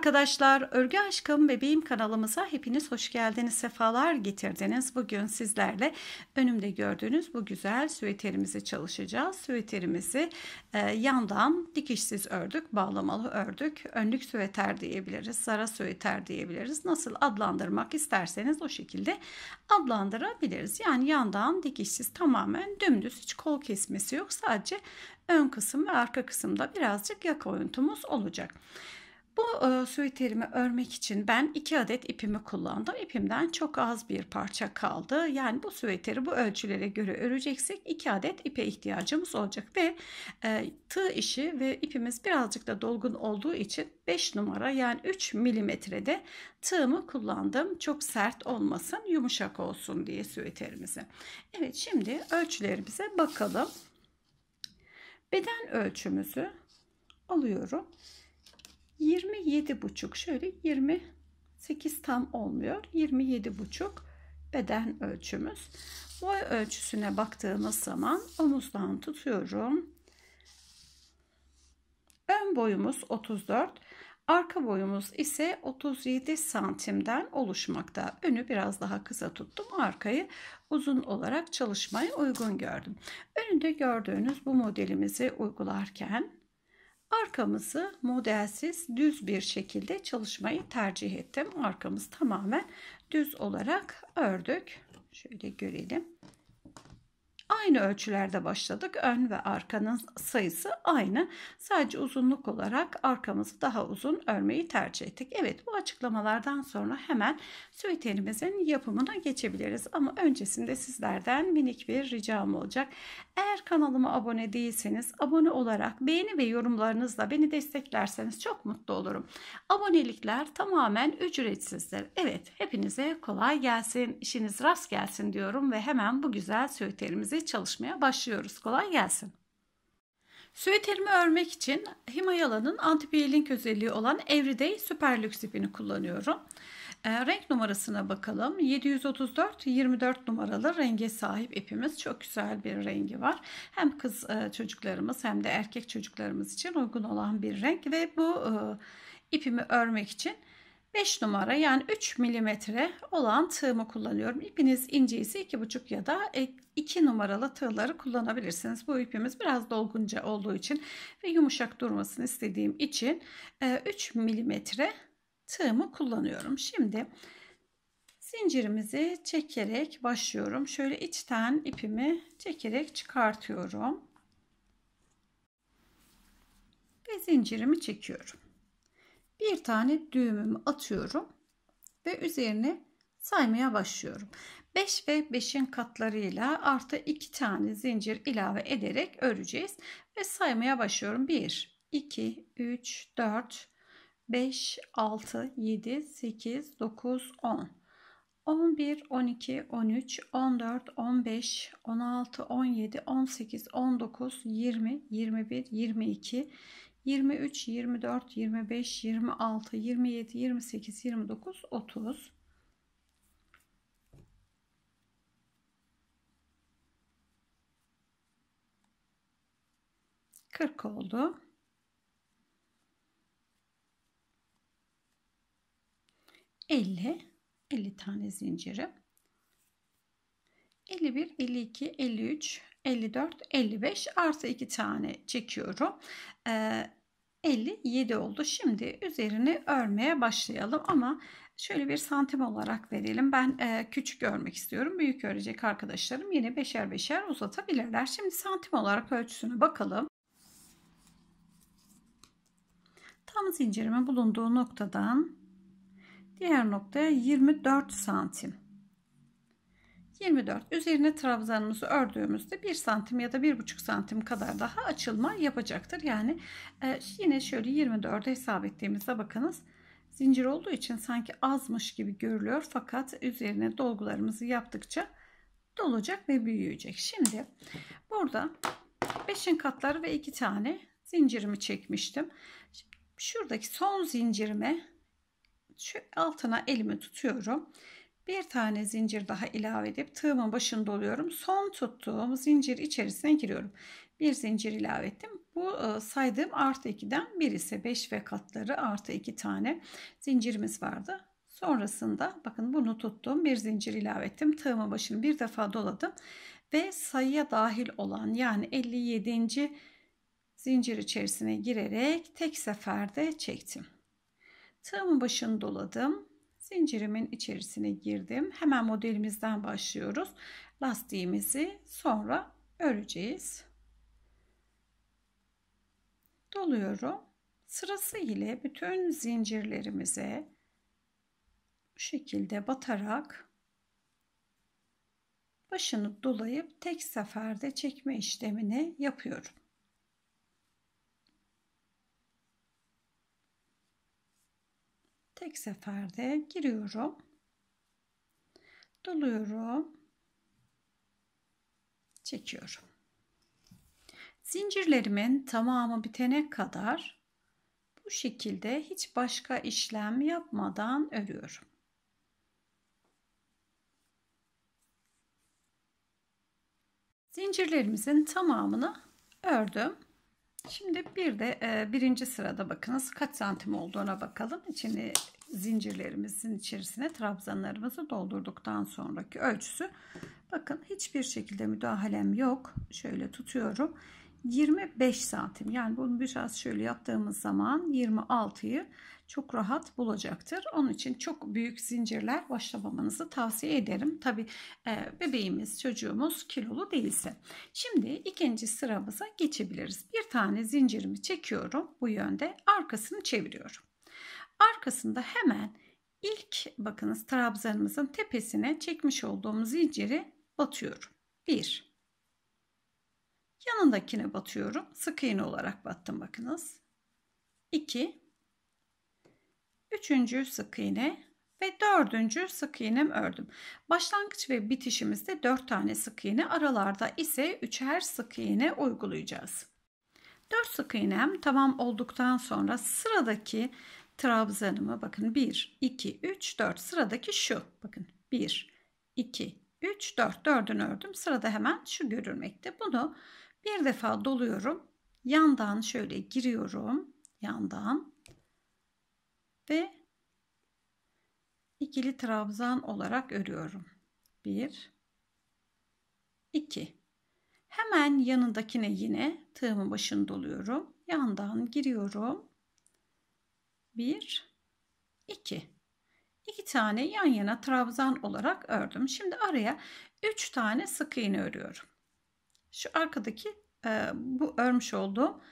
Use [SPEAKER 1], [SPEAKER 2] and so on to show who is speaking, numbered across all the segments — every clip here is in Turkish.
[SPEAKER 1] arkadaşlar, Örgü Aşkım Bebeğim kanalımıza hepiniz hoş geldiniz, sefalar getirdiniz. Bugün sizlerle önümde gördüğünüz bu güzel süveterimizi çalışacağız. Süveterimizi e, yandan dikişsiz ördük, bağlamalı ördük, önlük süveter diyebiliriz, sara süveter diyebiliriz. Nasıl adlandırmak isterseniz o şekilde adlandırabiliriz. Yani yandan dikişsiz tamamen dümdüz, hiç kol kesmesi yok. Sadece ön kısım ve arka kısımda birazcık yaka oyuntumuz olacak. Bu e, süeterimi örmek için ben 2 adet ipimi kullandım. İpimden çok az bir parça kaldı. Yani bu süeteri bu ölçülere göre öreceksek 2 adet ipe ihtiyacımız olacak. Ve e, tığ işi ve ipimiz birazcık da dolgun olduğu için 5 numara yani 3 milimetrede tığımı kullandım. Çok sert olmasın yumuşak olsun diye süeterimizi. Evet şimdi ölçülerimize bakalım. Beden ölçümüzü alıyorum. 27 buçuk şöyle 28 tam olmuyor 27 buçuk beden ölçümüz boy ölçüsüne baktığımız zaman omuzdan tutuyorum ön boyumuz 34 arka boyumuz ise 37 santimden oluşmakta önü biraz daha kısa tuttum arkayı uzun olarak çalışmaya uygun gördüm önünde gördüğünüz bu modelimizi uygularken Arkamızı modelsiz düz bir şekilde çalışmayı tercih ettim. Arkamız tamamen düz olarak ördük. Şöyle görelim. Aynı ölçülerde başladık. Ön ve arkanın sayısı aynı. Sadece uzunluk olarak arkamızı daha uzun örmeyi tercih ettik. Evet bu açıklamalardan sonra hemen süveterimizin yapımına geçebiliriz. Ama öncesinde sizlerden minik bir ricam olacak. Eğer kanalıma abone değilseniz abone olarak beğeni ve yorumlarınızla beni desteklerseniz çok mutlu olurum. Abonelikler tamamen ücretsizdir. Evet hepinize kolay gelsin, işiniz rast gelsin diyorum ve hemen bu güzel süveterimizi birlikte çalışmaya başlıyoruz. Kolay gelsin. Süeterimi örmek için Himayala'nın anti-peeling özelliği olan Everyday Super Lux ipini kullanıyorum. E, renk numarasına bakalım. 734-24 numaralı renge sahip ipimiz. Çok güzel bir rengi var. Hem kız e, çocuklarımız hem de erkek çocuklarımız için uygun olan bir renk ve bu e, ipimi örmek için 5 numara yani 3 milimetre olan tığımı kullanıyorum. İpiniz ince ise 2,5 ya da 2 e, numaralı tığları kullanabilirsiniz. Bu ipimiz biraz dolgunca olduğu için ve yumuşak durmasını istediğim için 3 e, milimetre tığımı kullanıyorum. Şimdi zincirimizi çekerek başlıyorum. Şöyle içten ipimi çekerek çıkartıyorum. Ve zincirimi çekiyorum bir tane düğümümü atıyorum ve üzerine saymaya başlıyorum. 5 ve 5'in katlarıyla artı 2 tane zincir ilave ederek öreceğiz ve saymaya başlıyorum. 1 2 3 4 5 6 7 8 9 10 11 12 13 14 15 16 17 18 19 20 21 22 23, 24, 25, 26, 27, 28, 29, 30. Kırk oldu. Elli. Elli tane zinciri. 51, 52, 53, 54, 55 artı 2 tane çekiyorum. Ee, 57 oldu. Şimdi üzerini örmeye başlayalım ama şöyle bir santim olarak verelim. Ben e, küçük örmek istiyorum. Büyük örecek arkadaşlarım yine beşer beşer uzatabilirler. Şimdi santim olarak ölçüsünü bakalım. Tam zincirimin bulunduğu noktadan diğer noktaya 24 santim. 24. Üzerine trabzanımızı ördüğümüzde 1 santim ya da 1,5 santim kadar daha açılma yapacaktır. Yani e, yine şöyle 24'e hesap ettiğimizde bakınız zincir olduğu için sanki azmış gibi görülüyor. Fakat üzerine dolgularımızı yaptıkça dolacak ve büyüyecek. Şimdi burada 5'in katları ve 2 tane zincirimi çekmiştim. Şuradaki son zincirime şu altına elimi tutuyorum. Bir tane zincir daha ilave edip tığımın başını doluyorum. Son tuttuğum zincir içerisine giriyorum. Bir zincir ilave ettim. Bu e, saydığım artı 2'den bir ise 5 ve katları artı 2 tane zincirimiz vardı. Sonrasında bakın bunu tuttuğum Bir zincir ilave ettim. Tığımın başını bir defa doladım. Ve sayıya dahil olan yani 57. zincir içerisine girerek tek seferde çektim. Tığımın başını doladım Zincirimin içerisine girdim. Hemen modelimizden başlıyoruz. Lastiğimizi sonra öreceğiz. Doluyorum. Sırası ile bütün zincirlerimize bu şekilde batarak başını dolayıp tek seferde çekme işlemini yapıyorum. tek seferde giriyorum. Doluyorum. Çekiyorum. Zincirlerimin tamamı bitene kadar bu şekilde hiç başka işlem yapmadan örüyorum. Zincirlerimizin tamamını ördüm. Şimdi bir de e, birinci sırada bakınız kaç santim olduğuna bakalım. İçini zincirlerimizin içerisine trabzanlarımızı doldurduktan sonraki ölçüsü. Bakın hiçbir şekilde müdahalem yok. Şöyle tutuyorum. 25 santim yani bunu biraz şöyle yaptığımız zaman 26'yı çok rahat bulacaktır. Onun için çok büyük zincirler başlamamanızı tavsiye ederim. Tabi e, bebeğimiz çocuğumuz kilolu değilse. Şimdi ikinci sıramıza geçebiliriz. Bir tane zincirimi çekiyorum bu yönde arkasını çeviriyorum. Arkasında hemen ilk bakınız trabzanımızın tepesine çekmiş olduğumuz zinciri batıyorum. Bir. Yanındakine batıyorum. Sık iğne olarak battım bakınız. 2 üçüncü sık iğne ve dördüncü sık iğnem ördüm. Başlangıç ve bitişimizde dört tane sık iğne aralarda ise üçer sık iğne uygulayacağız. Dört sık iğnem tamam olduktan sonra sıradaki trabzanımı bakın 1, 2, 3, 4 sıradaki şu bakın 1, 2, 3, 4 dördünü ördüm. Sırada hemen şu görülmekte. Bunu bir defa doluyorum. Yandan şöyle giriyorum. Yandan ve ikili trabzan olarak örüyorum. 1 2 Hemen yanındakine yine tığımın başını doluyorum. Yandan giriyorum. 1 2 2 tane yan yana trabzan olarak ördüm. Şimdi araya 3 tane sık iğne örüyorum. Şu arkadaki e, bu örmüş olduğum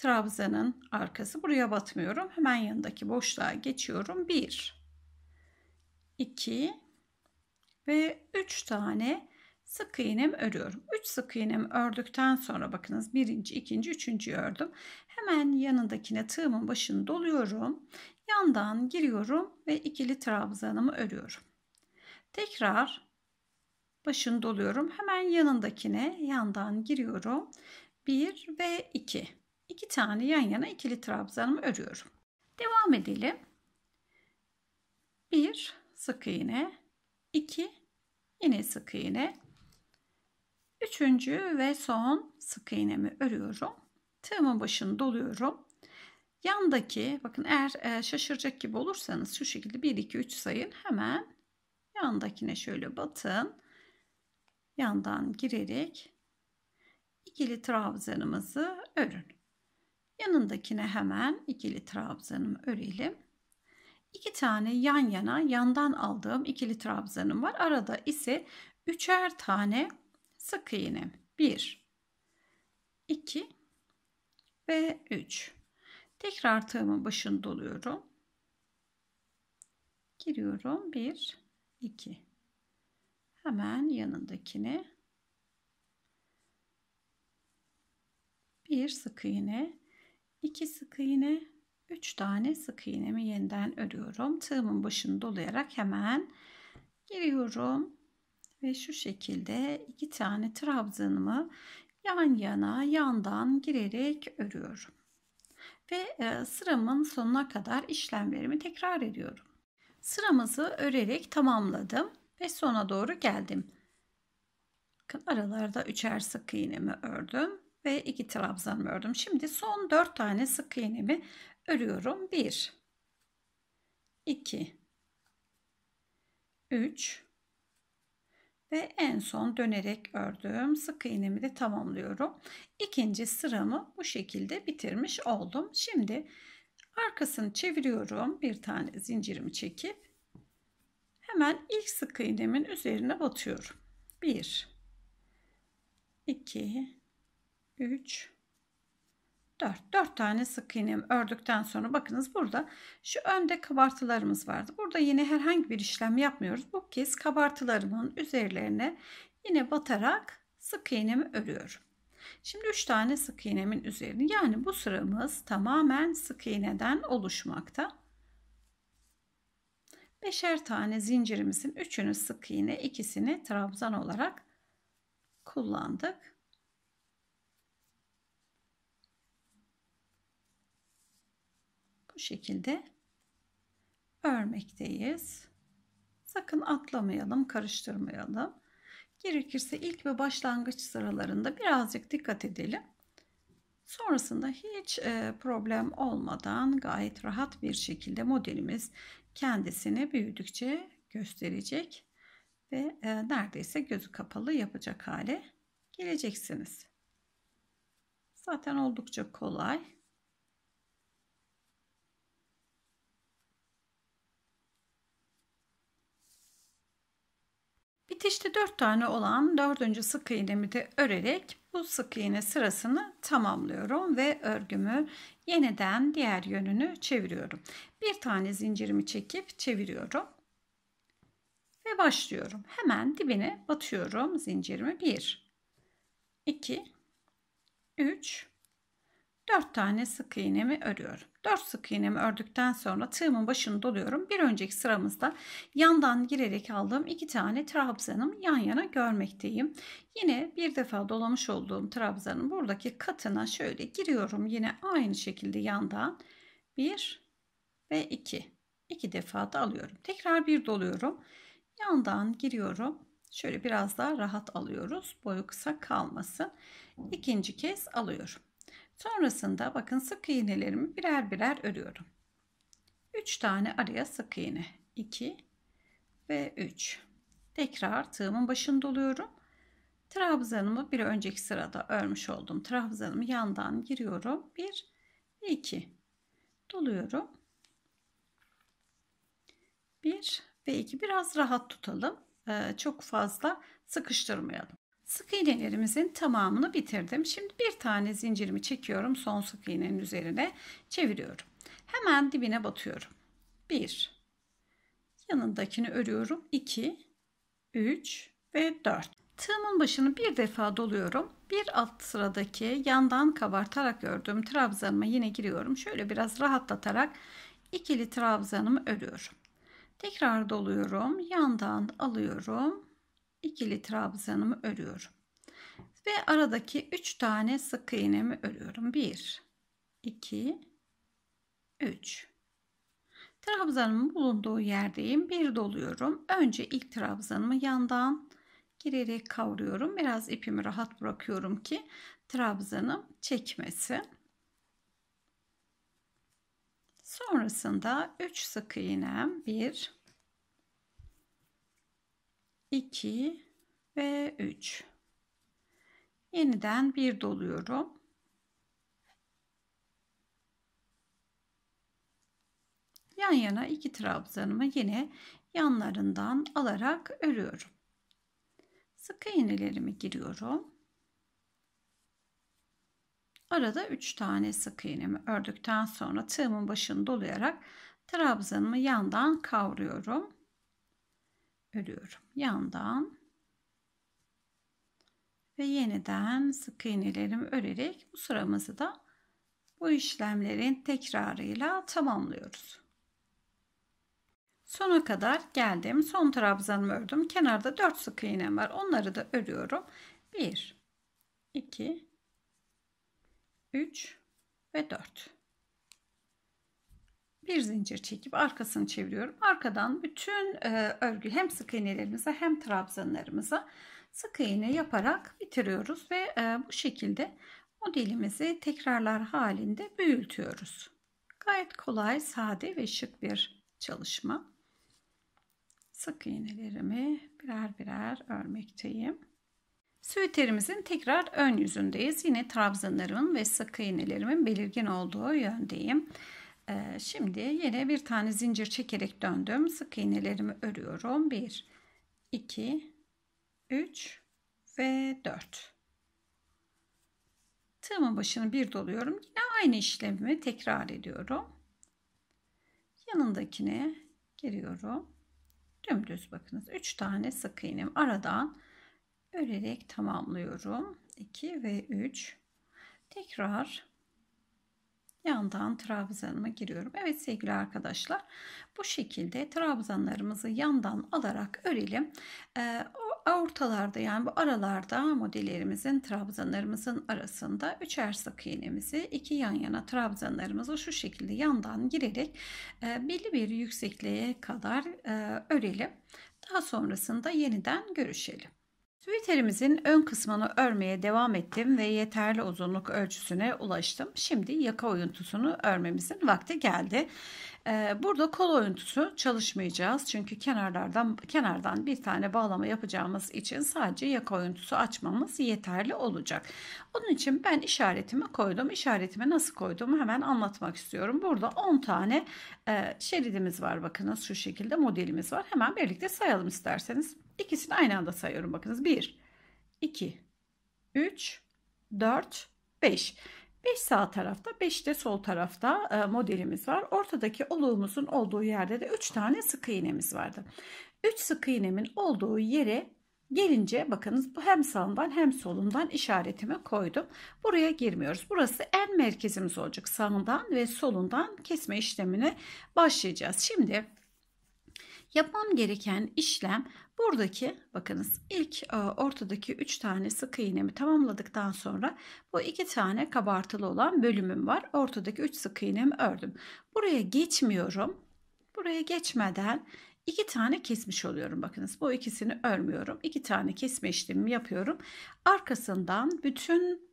[SPEAKER 1] Trabzanın arkası. Buraya batmıyorum. Hemen yanındaki boşluğa geçiyorum. 1 2 ve 3 tane sık iğnem örüyorum. 3 sık iğnemi ördükten sonra bakınız birinci, ikinci, üçüncüyü ördüm. Hemen yanındakine tığımın başını doluyorum. Yandan giriyorum ve ikili trabzanımı örüyorum. Tekrar başını doluyorum. Hemen yanındakine yandan giriyorum. 1 ve 2. 2 tane yan yana ikili trabzanımı örüyorum. Devam edelim. 1 sık iğne, 2 yine sık iğne. Üçüncü ve son sık iğnemi örüyorum. Tığımın başını doluyorum. Yandaki bakın eğer e, şaşıracak gibi olursanız şu şekilde 1 2 3 sayın. Hemen yandakine şöyle batın. Yandan girerek ikili trabzanımızı örün. Yanındakine hemen ikili trabzanımı örelim. İki tane yan yana yandan aldığım ikili trabzanım var. Arada ise üçer tane sık iğne. 1 2 ve 3. Tekrar tığımın başını doluyorum. Giriyorum. 1 2 Hemen yanındakine bir sık iğne 2 sık iğne 3 tane sık iğnemi yeniden örüyorum. Tığımın başını dolayarak hemen giriyorum. Ve şu şekilde iki tane trabzanımı yan yana yandan girerek örüyorum. Ve e, sıramın sonuna kadar işlemlerimi tekrar ediyorum. Sıramızı örerek tamamladım ve sona doğru geldim. Bakın aralarda üçer sık iğnemi ördüm ve 2 trabzan ördüm. Şimdi son 4 tane sık iğnemi örüyorum. 1 2 3 ve en son dönerek ördüğüm sık iğnemi de tamamlıyorum. İkinci sıramı bu şekilde bitirmiş oldum. Şimdi arkasını çeviriyorum. Bir tane zincirimi çekip hemen ilk sık iğnemin üzerine batıyorum. 1 2 3 4. 4 tane sık iğnemi ördükten sonra bakınız burada şu önde kabartılarımız vardı. Burada yine herhangi bir işlem yapmıyoruz. Bu kez kabartılarımın üzerlerine yine batarak sık iğnemi örüyorum. Şimdi 3 tane sık iğnemin üzerine yani bu sıramız tamamen sık iğneden oluşmakta. Beşer tane zincirimizin üçünü sık iğne, ikisini trabzan olarak kullandık. bu şekilde örmekteyiz. Sakın atlamayalım, karıştırmayalım. Gerekirse ilk ve başlangıç sıralarında birazcık dikkat edelim. Sonrasında hiç e, problem olmadan gayet rahat bir şekilde modelimiz kendisini büyüdükçe gösterecek ve e, neredeyse gözü kapalı yapacak hale geleceksiniz. Zaten oldukça kolay. Bitişte 4 tane olan 4. sık iğnemi de örerek bu sık iğne sırasını tamamlıyorum ve örgümü yeniden diğer yönünü çeviriyorum. Bir tane zincirimi çekip çeviriyorum. Ve başlıyorum. Hemen dibine batıyorum zincirimi. 1 2 3 4 tane sık iğnemi örüyorum. 4 sık iğnemi ördükten sonra tığımın başını doluyorum. Bir önceki sıramızda yandan girerek aldığım 2 tane trabzanım yan yana görmekteyim. Yine bir defa dolamış olduğum trabzanın buradaki katına şöyle giriyorum. Yine aynı şekilde yandan 1 ve 2. 2 defa da alıyorum. Tekrar bir doluyorum. Yandan giriyorum. Şöyle biraz daha rahat alıyoruz. Boyu kısa kalmasın. İkinci kez alıyorum. Sonrasında bakın sık iğnelerimi birer birer örüyorum. 3 tane araya sık iğne. 2 ve 3. Tekrar tığımın başını doluyorum. Trabzanımı bir önceki sırada örmüş oldum. Trabzanımı yandan giriyorum. 1 ve 2. Doluyorum. 1 ve 2. Biraz rahat tutalım. Ee, çok fazla sıkıştırmayalım. Sık iğnelerimizin tamamını bitirdim. Şimdi bir tane zincirimi çekiyorum. Son sık iğnenin üzerine çeviriyorum. Hemen dibine batıyorum. 1 Yanındakini örüyorum. 2 3 ve 4 Tığımın başını bir defa doluyorum. Bir alt sıradaki yandan kabartarak ördüğüm trabzanıma yine giriyorum. Şöyle biraz rahatlatarak ikili trabzanımı örüyorum. Tekrar doluyorum. Yandan alıyorum ikili trabzanımı örüyorum. Ve aradaki 3 tane sık iğnemi örüyorum. 1 2 3 Trabzanımın bulunduğu yerdeyim. Bir doluyorum. Önce ilk trabzanımı yandan girerek kavruyorum. Biraz ipimi rahat bırakıyorum ki trabzanım çekmesin. Sonrasında 3 sık iğnem 1 2 ve 3. Yeniden bir doluyorum. Yan yana iki trabzanımı yine yanlarından alarak örüyorum. Sık iğnelerimi giriyorum. Arada 3 tane sık iğnemi ördükten sonra tığımın başını dolayarak trabzanımı yandan kavruyorum örüyorum. Yandan ve yeniden sık iğnelerimi örerek bu sıramızı da bu işlemlerin tekrarıyla tamamlıyoruz. Sona kadar geldim. Son trabzanımı ördüm. Kenarda 4 sık iğnem var. Onları da örüyorum. 1 2 3 ve 4 bir zincir çekip arkasını çeviriyorum. Arkadan bütün e, örgü hem sık iğnelerimize hem trabzanlarımıza sık iğne yaparak bitiriyoruz ve e, bu şekilde modelimizi tekrarlar halinde büyütüyoruz. Gayet kolay, sade ve şık bir çalışma. Sık iğnelerimi birer birer örmekteyim. Süveterimizin tekrar ön yüzündeyiz. Yine trabzanların ve sık iğnelerimin belirgin olduğu yöndeyim. Ee, şimdi yine bir tane zincir çekerek döndüm. Sık iğnelerimi örüyorum. 1, 2, 3 ve 4. Tığımın başını bir doluyorum. Yine aynı işlemi tekrar ediyorum. Yanındakine giriyorum. Dümdüz bakınız. 3 tane sık iğnem aradan örerek tamamlıyorum. 2 ve 3. Tekrar yandan trabzanıma giriyorum. Evet sevgili arkadaşlar bu şekilde trabzanlarımızı yandan alarak örelim. Ee, ortalarda yani bu aralarda modellerimizin trabzanlarımızın arasında üçer sık iğnemizi iki yan yana trabzanlarımızı şu şekilde yandan girerek e, belli bir yüksekliğe kadar e, örelim. Daha sonrasında yeniden görüşelim. Süveterimizin ön kısmını örmeye devam ettim ve yeterli uzunluk ölçüsüne ulaştım. Şimdi yaka oyuntusunu örmemizin vakti geldi. Ee, burada kol örüntüsü çalışmayacağız. Çünkü kenarlardan kenardan bir tane bağlama yapacağımız için sadece yaka örüntüsü açmamız yeterli olacak. Onun için ben işaretimi koydum. İşaretimi nasıl koyduğumu hemen anlatmak istiyorum. Burada 10 tane e, şeridimiz var. Bakınız şu şekilde modelimiz var. Hemen birlikte sayalım isterseniz. İkisini aynı anda sayıyorum. Bakınız 1, 2, 3, 4, 5. 5 sağ tarafta 5 de sol tarafta e, modelimiz var. Ortadaki oluğumuzun olduğu yerde de 3 tane sık iğnemiz vardı. 3 sık iğnemin olduğu yere gelince bakınız bu hem sağından hem solundan işaretimi koydum. Buraya girmiyoruz. Burası en merkezimiz olacak. Sağından ve solundan kesme işlemine başlayacağız. Şimdi Yapmam gereken işlem buradaki bakınız ilk e, ortadaki 3 tane sık iğnemi tamamladıktan sonra bu 2 tane kabartılı olan bölümüm var. Ortadaki 3 sık iğnemi ördüm. Buraya geçmiyorum. Buraya geçmeden iki tane kesmiş oluyorum bakınız bu ikisini örmüyorum İki tane kesme işlemi yapıyorum arkasından bütün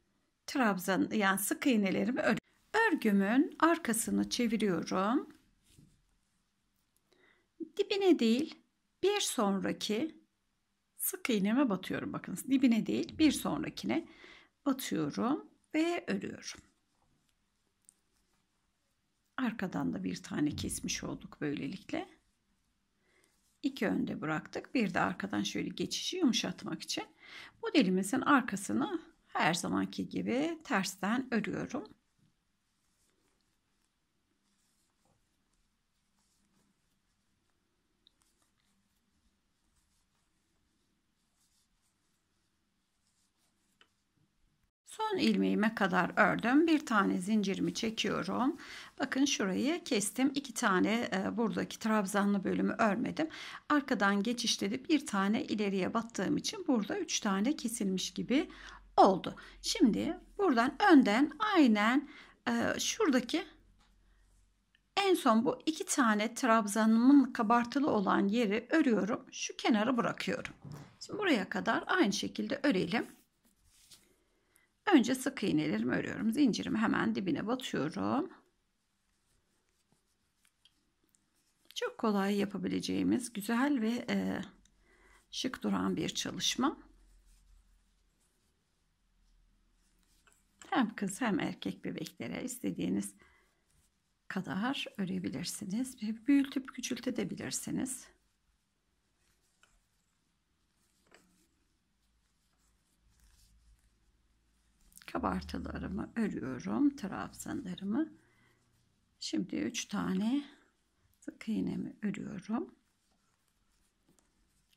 [SPEAKER 1] trabzan yani sık iğnelerimi ör örgümün arkasını çeviriyorum dibine değil bir sonraki sık iğneme batıyorum. Bakın dibine değil bir sonrakine batıyorum ve örüyorum. Arkadan da bir tane kesmiş olduk böylelikle. iki önde bıraktık. Bir de arkadan şöyle geçişi yumuşatmak için modelimizin arkasını her zamanki gibi tersten örüyorum. Son ilmeğime kadar ördüm. Bir tane zincirimi çekiyorum. Bakın şurayı kestim. İki tane e, buradaki trabzanlı bölümü örmedim. Arkadan geçişte de bir tane ileriye battığım için burada üç tane kesilmiş gibi oldu. Şimdi buradan önden aynen e, şuradaki en son bu iki tane trabzanımın kabartılı olan yeri örüyorum. Şu kenarı bırakıyorum. Şimdi buraya kadar aynı şekilde örelim. Önce sık iğnelerimi örüyorum. Zincirimi hemen dibine batıyorum. Çok kolay yapabileceğimiz güzel ve e, şık duran bir çalışma. Hem kız hem erkek bebeklere istediğiniz kadar örebilirsiniz. Büyütüp küçültebilirsiniz. kabartılarımı örüyorum. Trabzanlarımı. Şimdi 3 tane sık iğnemi örüyorum.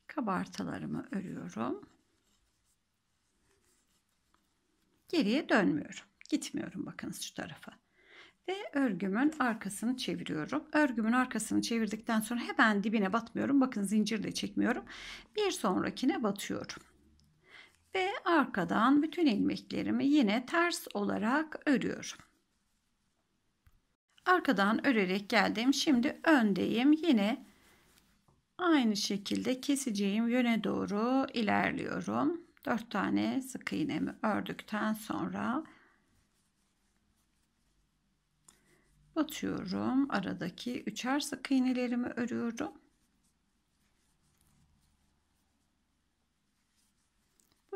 [SPEAKER 1] Kabartılarımı örüyorum. Geriye dönmüyorum. Gitmiyorum bakınız şu tarafa. Ve örgümün arkasını çeviriyorum. Örgümün arkasını çevirdikten sonra hemen dibine batmıyorum. Bakın zincirle çekmiyorum. Bir sonrakine batıyorum ve arkadan bütün ilmeklerimi yine ters olarak örüyorum. Arkadan örerek geldim. Şimdi öndeyim. Yine aynı şekilde keseceğim yöne doğru ilerliyorum. 4 tane sık iğnemi ördükten sonra batıyorum. Aradaki üçer sık iğnelerimi örüyorum.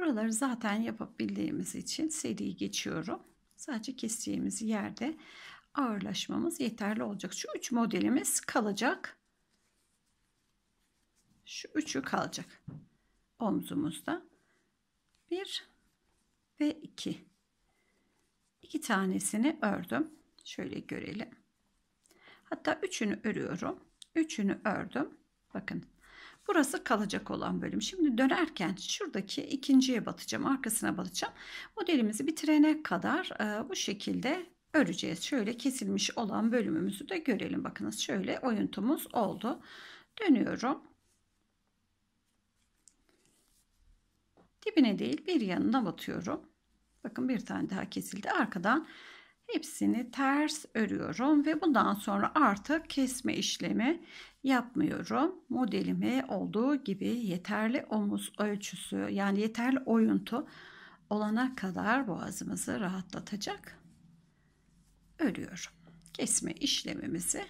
[SPEAKER 1] Buraları zaten yapabildiğimiz için seriyi geçiyorum. Sadece kestiğimiz yerde ağırlaşmamız yeterli olacak. Şu üç modelimiz kalacak. Şu üçü kalacak. Omzumuzda. Bir ve iki. İki tanesini ördüm. Şöyle görelim. Hatta üçünü örüyorum. Üçünü ördüm. Bakın Burası kalacak olan bölüm. Şimdi dönerken şuradaki ikinciye batacağım. Arkasına batacağım. Modelimizi bitirene kadar e, bu şekilde öreceğiz. Şöyle kesilmiş olan bölümümüzü de görelim. Bakınız şöyle oyuntumuz oldu. Dönüyorum. Dibine değil bir yanına batıyorum. Bakın bir tane daha kesildi. Arkadan Hepsini ters örüyorum ve bundan sonra artık kesme işlemi yapmıyorum. Modelime olduğu gibi yeterli omuz ölçüsü yani yeterli oyuntu olana kadar boğazımızı rahatlatacak örüyorum. Kesme işlemimizi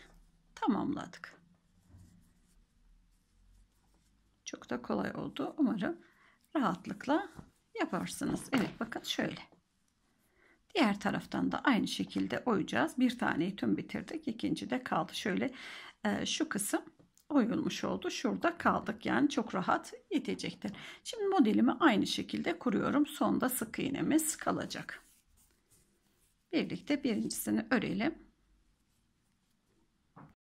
[SPEAKER 1] tamamladık. Çok da kolay oldu. Umarım rahatlıkla yaparsınız. Evet bakın şöyle. Diğer taraftan da aynı şekilde oyacağız. Bir taneyi tüm bitirdik. ikinci de kaldı. Şöyle e, şu kısım oyulmuş oldu. Şurada kaldık. Yani çok rahat yetecektir. Şimdi modelimi aynı şekilde kuruyorum. Sonda sık iğnemiz kalacak. Birlikte birincisini örelim.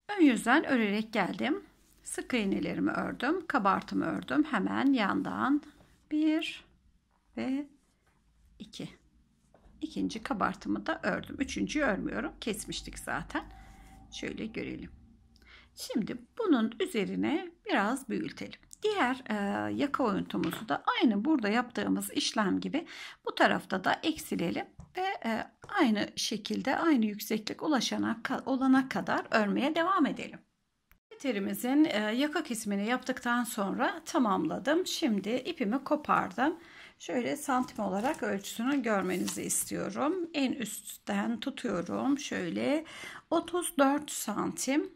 [SPEAKER 1] Ön yüzden örerek geldim. Sık iğnelerimi ördüm. Kabartımı ördüm. Hemen yandan 1 ve 2 ikinci kabartımı da ördüm. Üçüncüyü örmüyorum. Kesmiştik zaten. Şöyle görelim. Şimdi bunun üzerine biraz büyütelim. Diğer e, yaka oyuntumuzu da aynı burada yaptığımız işlem gibi bu tarafta da eksilelim ve e, aynı şekilde aynı yükseklik ulaşana olana kadar örmeye devam edelim. Yeterimizin e, yaka kesimini yaptıktan sonra tamamladım. Şimdi ipimi kopardım. Şöyle santim olarak ölçüsünü görmenizi istiyorum. En üstten tutuyorum. Şöyle 34 santim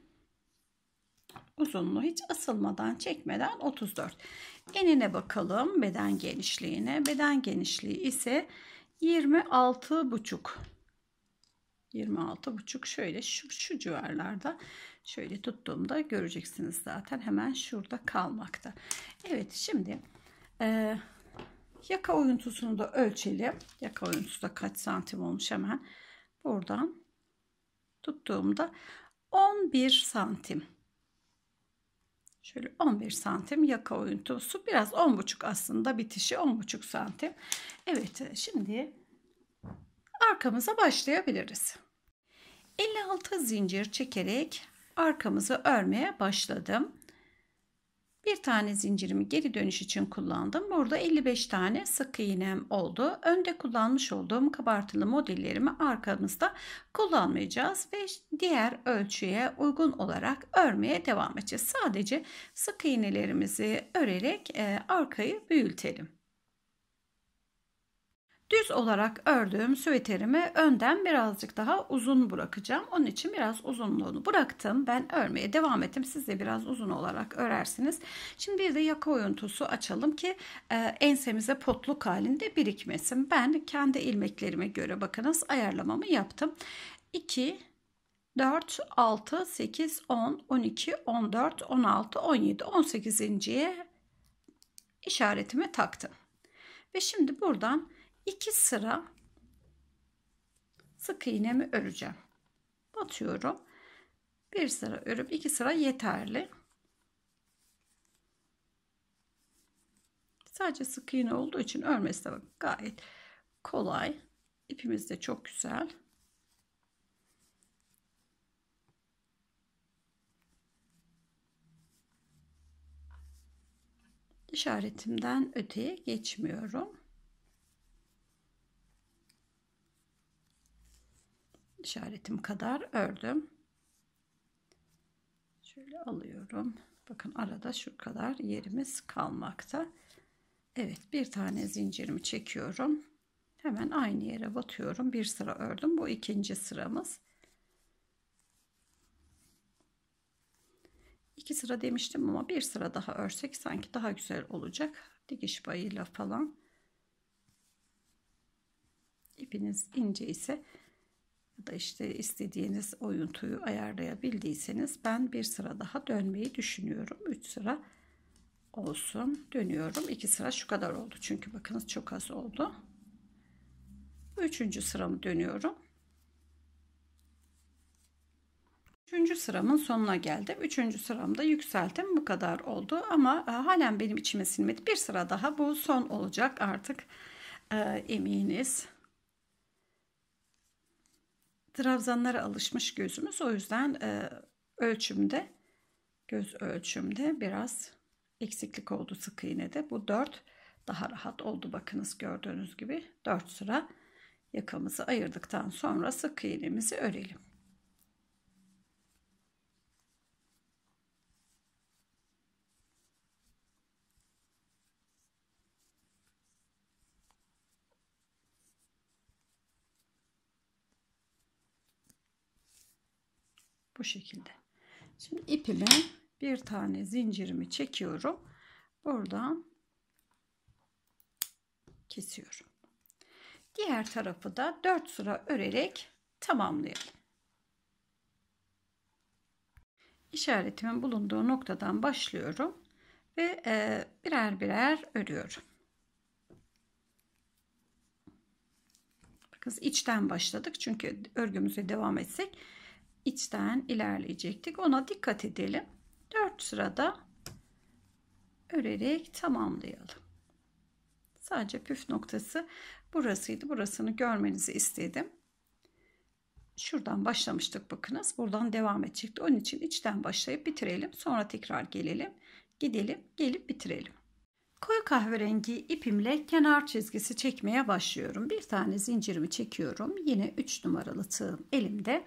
[SPEAKER 1] uzunluğu hiç asılmadan çekmeden 34. Enine bakalım beden genişliğine. Beden genişliği ise 26 buçuk. 26 buçuk şöyle şu, şu civarlarda şöyle tuttuğumda göreceksiniz zaten hemen şurada kalmakta. Evet şimdi e, Yaka oyuntusunu da ölçelim. Yaka oyuntusu da kaç santim olmuş hemen. Buradan tuttuğumda 11 santim. Şöyle 11 santim yaka oyuntusu. Biraz 10,5 aslında bitişi 10,5 santim. Evet şimdi arkamıza başlayabiliriz. 56 zincir çekerek arkamızı örmeye başladım. Bir tane zincirimi geri dönüş için kullandım. Burada 55 tane sık iğnem oldu. Önde kullanmış olduğum kabartılı modellerimi arkamızda kullanmayacağız ve diğer ölçüye uygun olarak örmeye devam edeceğiz. Sadece sık iğnelerimizi örerek e, arkayı büyütelim. Düz olarak ördüğüm süveterimi önden birazcık daha uzun bırakacağım. Onun için biraz uzunluğunu bıraktım. Ben örmeye devam ettim. Siz de biraz uzun olarak örersiniz. Şimdi bir de yaka oyuntusu açalım ki e, ensemize potluk halinde birikmesin. Ben kendi ilmeklerime göre bakınız ayarlamamı yaptım. 2 4, 6, 8, 10, 12, 14, 16, 17, 18. işaretimi taktım. Ve şimdi buradan 2 sıra sık iğnemi öreceğim. Batıyorum. Bir sıra örüp iki sıra yeterli. Sadece sık iğne olduğu için örmesi de gayet kolay. İpimiz de çok güzel. işaretimden öteye geçmiyorum. işaretim kadar ördüm. Şöyle alıyorum. Bakın arada şu kadar yerimiz kalmakta. Evet bir tane zincirimi çekiyorum. Hemen aynı yere batıyorum. Bir sıra ördüm. Bu ikinci sıramız. İki sıra demiştim ama bir sıra daha örsek sanki daha güzel olacak. Dikiş bayıyla falan. İpiniz ince ise da işte istediğiniz oyuntuyu ayarlayabildiyseniz ben bir sıra daha dönmeyi düşünüyorum. 3 sıra olsun. Dönüyorum. 2 sıra şu kadar oldu. Çünkü bakınız çok az oldu. Üçüncü sıramı dönüyorum. Üçüncü sıramın sonuna geldim. Üçüncü sıramda yükseltim bu kadar oldu. Ama e, halen benim içime sinmedi. Bir sıra daha bu son olacak artık e, eminiz trabzanlara alışmış gözümüz. O yüzden e, ölçümde göz ölçümde biraz eksiklik oldu sık iğne de. Bu 4 daha rahat oldu. Bakınız gördüğünüz gibi 4 sıra yakamızı ayırdıktan sonra sık iğnemizi örelim. Bu şekilde. Şimdi ipimi bir tane zincirimi çekiyorum. Buradan kesiyorum. Diğer tarafı da 4 sıra örerek tamamlayalım. İşaretimin bulunduğu noktadan başlıyorum ve e, birer birer örüyorum. Bakın içten başladık çünkü örgümüze devam etsek içten ilerleyecektik. Ona dikkat edelim. 4 sırada örerek tamamlayalım. Sadece püf noktası burasıydı. Burasını görmenizi istedim. Şuradan başlamıştık bakınız. Buradan devam edecekti. Onun için içten başlayıp bitirelim. Sonra tekrar gelelim. Gidelim, gelip bitirelim. Koyu kahverengi ipimle kenar çizgisi çekmeye başlıyorum. Bir tane zincirimi çekiyorum. Yine 3 numaralı tığım elimde.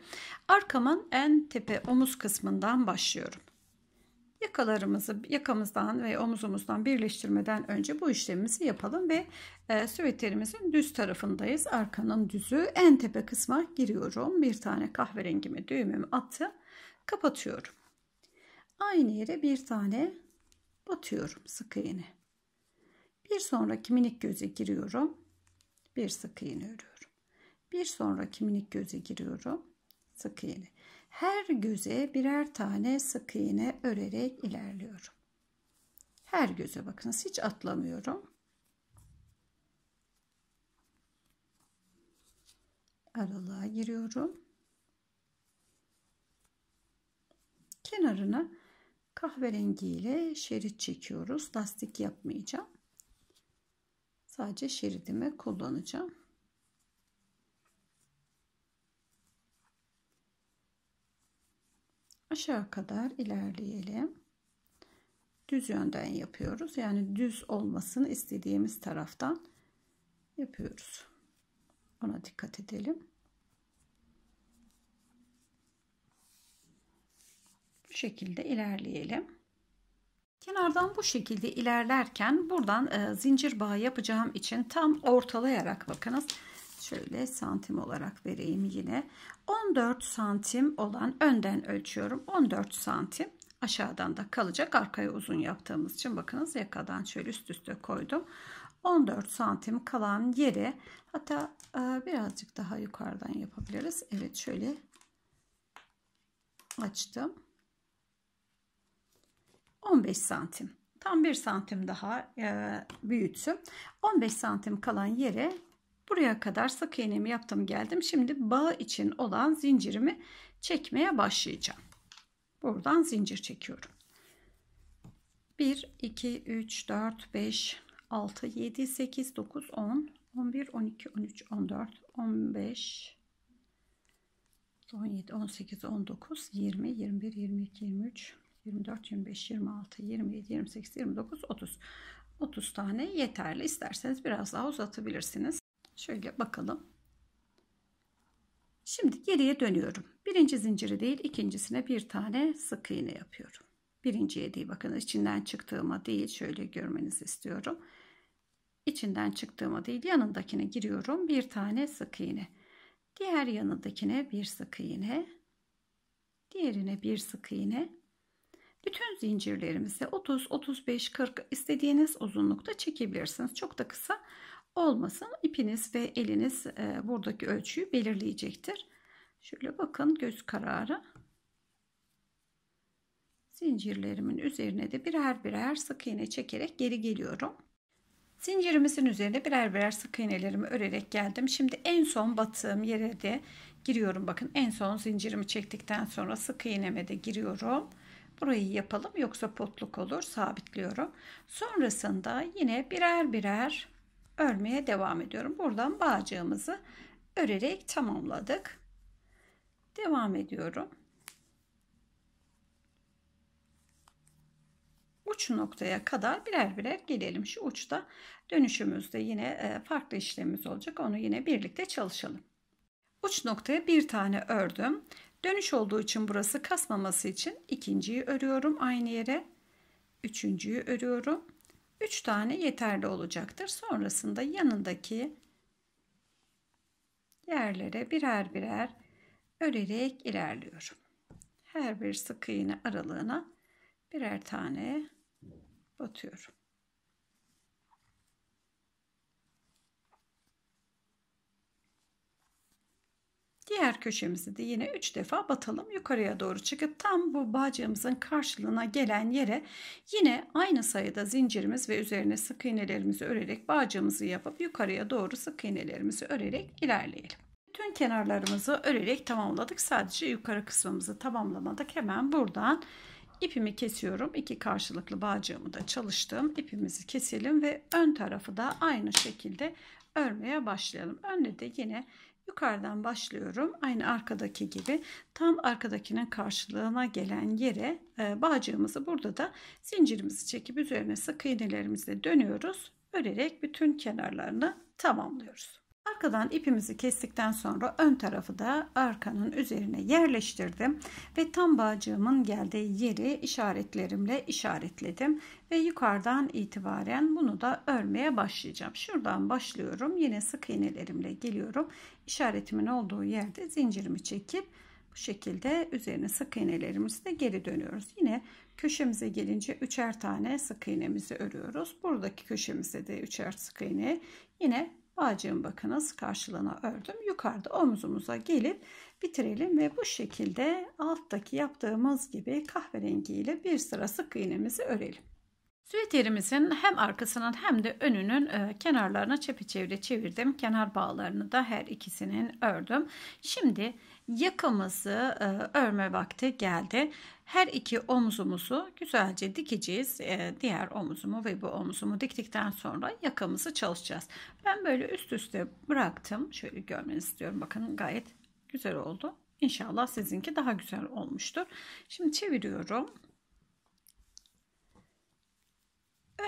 [SPEAKER 1] Arkamın en tepe omuz kısmından başlıyorum. Yakalarımızı yakamızdan ve omuzumuzdan birleştirmeden önce bu işlemimizi yapalım ve e, süveterimizin düz tarafındayız. Arkanın düzü en tepe kısma giriyorum. Bir tane kahverengimi düğümümü attım. Kapatıyorum. Aynı yere bir tane batıyorum sık iğne. Bir sonraki minik göze giriyorum. Bir sık iğne örüyorum. Bir sonraki minik göze giriyorum. Sık iğne. Her göze birer tane sık iğne örerek ilerliyorum. Her göze bakın, hiç atlamıyorum. aralığa giriyorum. Kenarına kahverengi ile şerit çekiyoruz. Lastik yapmayacağım. Sadece şeridimi kullanacağım. Aşağı kadar ilerleyelim. Düz yönden yapıyoruz. Yani düz olmasını istediğimiz taraftan yapıyoruz. Ona dikkat edelim. Bu şekilde ilerleyelim. Kenardan bu şekilde ilerlerken buradan e, zincir bağı yapacağım için tam ortalayarak bakınız. Şöyle santim olarak vereyim yine. 14 santim olan önden ölçüyorum. 14 santim aşağıdan da kalacak. Arkaya uzun yaptığımız için bakınız yakadan şöyle üst üste koydum. 14 santim kalan yeri hatta e, birazcık daha yukarıdan yapabiliriz. Evet şöyle açtım. 15 santim. Tam 1 santim daha e, büyüttüm. 15 santim kalan yere buraya kadar sık iğnemi yaptım geldim. Şimdi bağ için olan zincirimi çekmeye başlayacağım. Buradan zincir çekiyorum. 1, 2, 3, 4, 5, 6, 7, 8, 9, 10, 11, 12, 13, 14, 15, 17, 18, 19, 20, 21, 22, 23, 24, 25, 26, 27, 28, 29, 30. 30 tane yeterli. İsterseniz biraz daha uzatabilirsiniz. Şöyle bakalım. Şimdi geriye dönüyorum. Birinci zinciri değil ikincisine bir tane sık iğne yapıyorum. Birinciye değil bakın içinden çıktığıma değil şöyle görmenizi istiyorum. İçinden çıktığıma değil yanındakine giriyorum. Bir tane sık iğne. Diğer yanındakine bir sık iğne. Diğerine bir sık iğne. Bütün zincirlerimizi 30, 35, 40 istediğiniz uzunlukta çekebilirsiniz. Çok da kısa olmasın. İpiniz ve eliniz e, buradaki ölçüyü belirleyecektir. Şöyle bakın göz kararı. Zincirlerimin üzerine de birer birer sık iğne çekerek geri geliyorum. Zincirimizin üzerine birer birer sık iğnelerimi örerek geldim. Şimdi en son batığım yere de giriyorum. Bakın en son zincirimi çektikten sonra sık iğneme de giriyorum. Burayı yapalım yoksa potluk olur. Sabitliyorum. Sonrasında yine birer birer örmeye devam ediyorum. Buradan bağcığımızı örerek tamamladık. Devam ediyorum. uç noktaya kadar birer birer gelelim. Şu uçta dönüşümüzde yine e, farklı işlemimiz olacak. Onu yine birlikte çalışalım. Uç noktaya bir tane ördüm. Dönüş olduğu için burası kasmaması için ikinciyi örüyorum aynı yere. Üçüncüyü örüyorum. Üç tane yeterli olacaktır. Sonrasında yanındaki yerlere birer birer örerek ilerliyorum. Her bir sık iğne aralığına birer tane batıyorum. Diğer köşemizi de yine 3 defa batalım. Yukarıya doğru çıkıp tam bu bağcığımızın karşılığına gelen yere yine aynı sayıda zincirimiz ve üzerine sık iğnelerimizi örerek bağcığımızı yapıp yukarıya doğru sık iğnelerimizi örerek ilerleyelim. Bütün kenarlarımızı örerek tamamladık. Sadece yukarı kısmımızı tamamlamadık. Hemen buradan ipimi kesiyorum. İki karşılıklı bağcığımı da çalıştım. İpimizi keselim ve ön tarafı da aynı şekilde örmeye başlayalım. Önde de yine Yukarıdan başlıyorum. Aynı arkadaki gibi tam arkadakinin karşılığına gelen yere e, bağcığımızı burada da zincirimizi çekip üzerine sık iğnelerimizle dönüyoruz. Örerek bütün kenarlarını tamamlıyoruz. Arkadan ipimizi kestikten sonra ön tarafı da arkanın üzerine yerleştirdim ve tam bağcığımın geldiği yeri işaretlerimle işaretledim ve yukarıdan itibaren bunu da örmeye başlayacağım. Şuradan başlıyorum. Yine sık iğnelerimle geliyorum. işaretimin olduğu yerde zincirimi çekip bu şekilde üzerine sık iğnelerimizi de geri dönüyoruz. Yine köşemize gelince üçer tane sık iğnemizi örüyoruz. Buradaki köşemize de üçer sık iğne. Yine bakın nasıl karşılığına ördüm. Yukarıda omzumuza gelip bitirelim ve bu şekilde alttaki yaptığımız gibi kahverengi ile bir sıra sık iğnemizi örelim. Süveterimizin hem arkasının hem de önünün e, kenarlarına çepeçevre çevirdim. Kenar bağlarını da her ikisinin ördüm. Şimdi yakamızı e, örme vakti geldi. Her iki omzumuzu güzelce dikeceğiz. E, diğer omzumu ve bu omzumu diktikten sonra yakamızı çalışacağız. Ben böyle üst üste bıraktım. Şöyle görmenizi istiyorum. Bakın gayet güzel oldu. İnşallah sizinki daha güzel olmuştur. Şimdi çeviriyorum.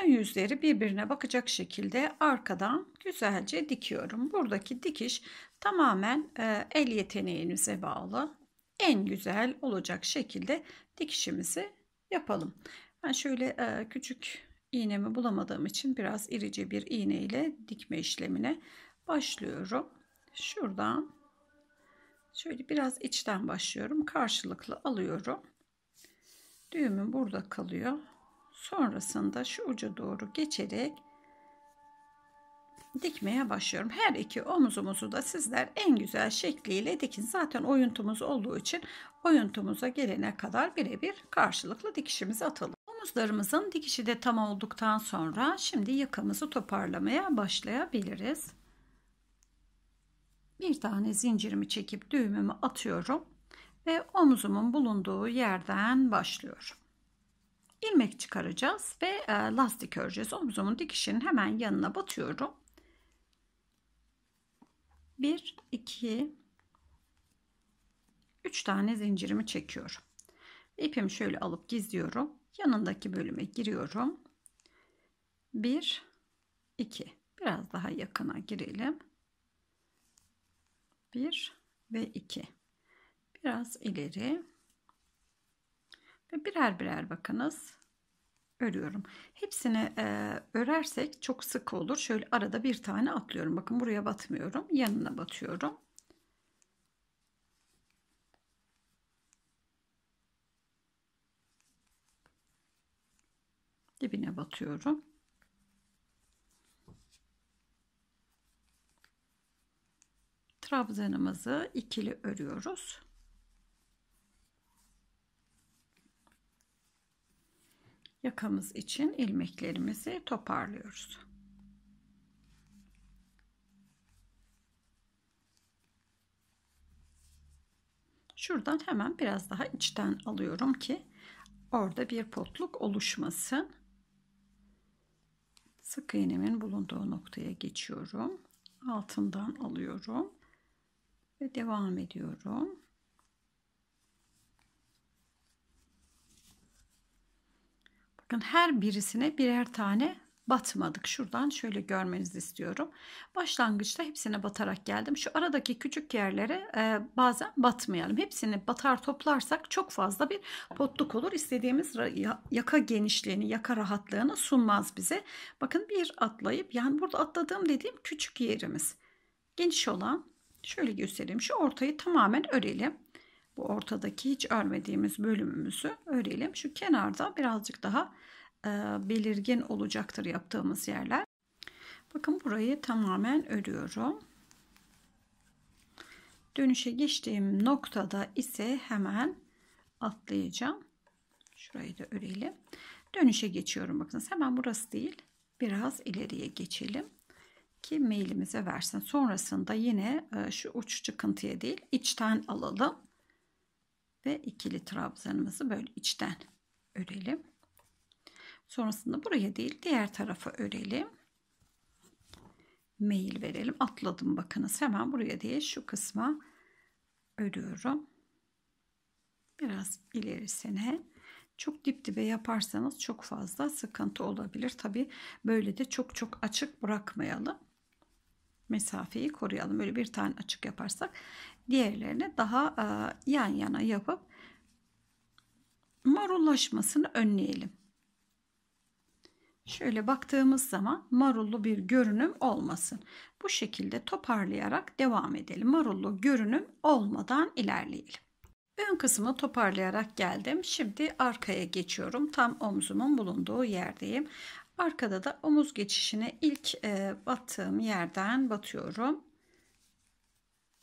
[SPEAKER 1] Ön yüzleri birbirine bakacak şekilde arkadan güzelce dikiyorum. Buradaki dikiş tamamen e, el yeteneğinize bağlı. En güzel olacak şekilde dikişimizi yapalım. Ben şöyle e, küçük iğnemi bulamadığım için biraz irice bir iğne ile dikme işlemine başlıyorum. Şuradan şöyle biraz içten başlıyorum. Karşılıklı alıyorum. Düğümüm burada kalıyor. Sonrasında şu uca doğru geçerek dikmeye başlıyorum. Her iki omuzumuzu da sizler en güzel şekliyle dikin. Zaten oyuntumuz olduğu için oyuntumuza gelene kadar birebir karşılıklı dikişimizi atalım. Omuzlarımızın dikişi de tam olduktan sonra şimdi yakamızı toparlamaya başlayabiliriz. Bir tane zincirimi çekip düğümümü atıyorum ve omuzumun bulunduğu yerden başlıyorum ilmek çıkaracağız ve e, lastik öreceğiz. Omzumun dikişinin hemen yanına batıyorum. 1 2 3 tane zincirimi çekiyorum. İpimi şöyle alıp gizliyorum. Yanındaki bölüme giriyorum. 1 2 biraz daha yakına girelim. 1 ve 2 biraz ileri ve birer birer bakınız örüyorum. Hepsini e, örersek çok sık olur. Şöyle arada bir tane atlıyorum. Bakın buraya batmıyorum. Yanına batıyorum. Dibine batıyorum. Trabzanımızı ikili örüyoruz. yakamız için ilmeklerimizi toparlıyoruz. Şuradan hemen biraz daha içten alıyorum ki orada bir potluk oluşmasın. Sık iğnemin bulunduğu noktaya geçiyorum. Altından alıyorum ve devam ediyorum. Bakın her birisine birer tane batmadık. Şuradan şöyle görmenizi istiyorum. Başlangıçta hepsine batarak geldim. Şu aradaki küçük yerlere e, bazen batmayalım. Hepsini batar toplarsak çok fazla bir potluk olur. İstediğimiz yaka genişliğini, yaka rahatlığını sunmaz bize. Bakın bir atlayıp yani burada atladığım dediğim küçük yerimiz. Geniş olan şöyle göstereyim. Şu ortayı tamamen örelim bu ortadaki hiç örmediğimiz bölümümüzü örelim. Şu kenarda birazcık daha e, belirgin olacaktır yaptığımız yerler. Bakın burayı tamamen örüyorum. Dönüşe geçtiğim noktada ise hemen atlayacağım. Şurayı da örelim. Dönüşe geçiyorum. Bakınız hemen burası değil. Biraz ileriye geçelim ki mailimize versin. Sonrasında yine e, şu uç çıkıntıya değil içten alalım. Ve ikili trabzanımızı böyle içten örelim. Sonrasında buraya değil diğer tarafa örelim. Mail verelim. Atladım bakınız hemen buraya diye şu kısma örüyorum. Biraz ilerisine. Çok dip dibe yaparsanız çok fazla sıkıntı olabilir. Tabi böyle de çok çok açık bırakmayalım. Mesafeyi koruyalım. Böyle bir tane açık yaparsak diğerlerini daha e, yan yana yapıp marullaşmasını önleyelim. Şöyle baktığımız zaman marullu bir görünüm olmasın. Bu şekilde toparlayarak devam edelim. Marullu görünüm olmadan ilerleyelim. Ön kısmı toparlayarak geldim. Şimdi arkaya geçiyorum. Tam omzumun bulunduğu yerdeyim. Arkada da omuz geçişine ilk e, battığım yerden batıyorum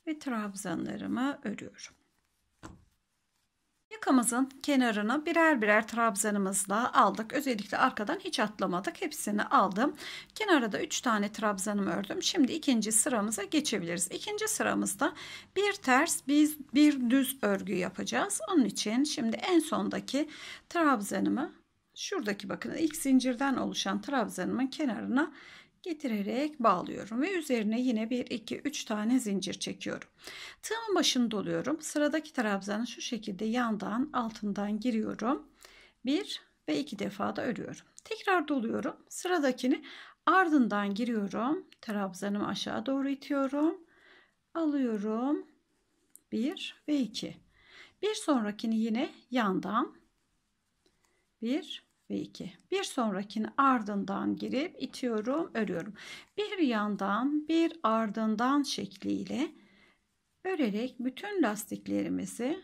[SPEAKER 1] ve trabzanlarımı örüyorum. Yakamızın kenarını birer birer trabzanımızla aldık. Özellikle arkadan hiç atlamadık. Hepsini aldım. Kenara da 3 tane trabzanımı ördüm. Şimdi ikinci sıramıza geçebiliriz. İkinci sıramızda bir ters biz bir düz örgü yapacağız. Onun için şimdi en sondaki trabzanımı şuradaki bakın ilk zincirden oluşan trabzanımın kenarına getirerek bağlıyorum ve üzerine yine 1 2 3 tane zincir çekiyorum. Tığımın başını doluyorum. Sıradaki trabzanı şu şekilde yandan altından giriyorum. 1 ve 2 defa da örüyorum. Tekrar doluyorum. Sıradakini ardından giriyorum. Trabzanımı aşağı doğru itiyorum. Alıyorum. 1 ve 2. Bir sonrakini yine yandan 1 ve 2. Bir sonrakini ardından girip itiyorum, örüyorum. Bir yandan bir ardından şekliyle örerek bütün lastiklerimizi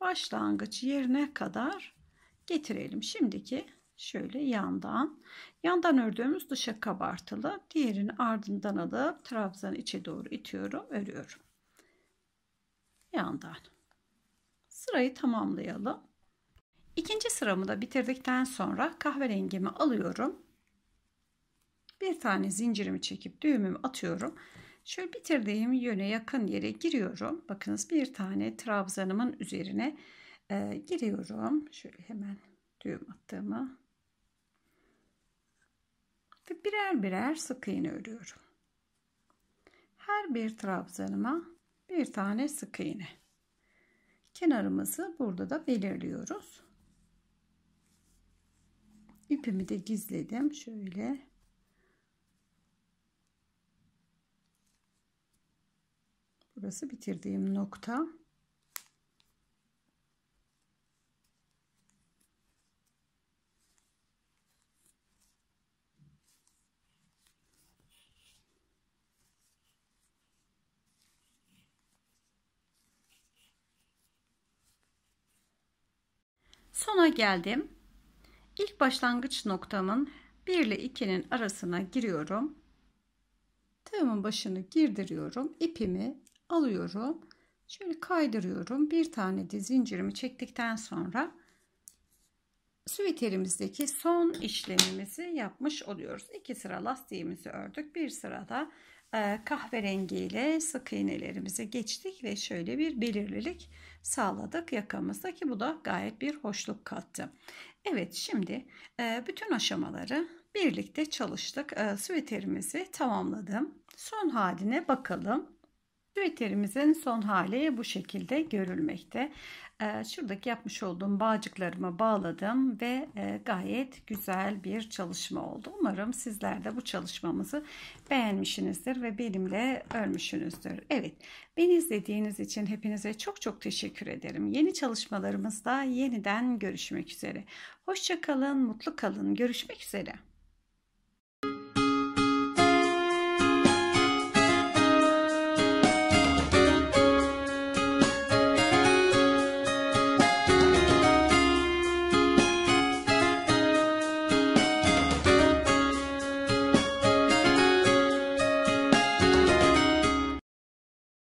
[SPEAKER 1] başlangıç yerine kadar getirelim. Şimdiki şöyle yandan yandan ördüğümüz dışa kabartılı diğerini ardından alıp trabzan içe doğru itiyorum örüyorum yandan sırayı tamamlayalım İkinci sıramı da bitirdikten sonra kahverengimi alıyorum. Bir tane zincirimi çekip düğümümü atıyorum. Şöyle bitirdiğim yöne yakın yere giriyorum. Bakınız bir tane trabzanımın üzerine e, giriyorum. Şöyle hemen düğüm attığımı. Ve birer birer sık iğne örüyorum. Her bir trabzanıma bir tane sık iğne. Kenarımızı burada da belirliyoruz ipimi de gizledim şöyle burası bitirdiğim nokta Sona geldim. İlk başlangıç noktamın 1 ile 2'nin arasına giriyorum. Tığımın başını girdiriyorum. ipimi alıyorum. Şöyle kaydırıyorum. Bir tane de zincirimi çektikten sonra süveterimizdeki son işlemimizi yapmış oluyoruz. İki sıra lastiğimizi ördük. Bir sırada e, kahverengi ile sık iğnelerimize geçtik ve şöyle bir belirlilik sağladık yakamızda ki bu da gayet bir hoşluk kattı. Evet şimdi bütün aşamaları birlikte çalıştık. Süveterimizi tamamladım. Son haline bakalım. Süveterimizin son hali bu şekilde görülmekte. Ee, şuradaki yapmış olduğum bağcıklarımı bağladım ve e, gayet güzel bir çalışma oldu. Umarım sizler de bu çalışmamızı beğenmişsinizdir ve benimle örmüşsünüzdür. Evet, beni izlediğiniz için hepinize çok çok teşekkür ederim. Yeni çalışmalarımızda yeniden görüşmek üzere. Hoşçakalın, mutlu kalın, görüşmek üzere.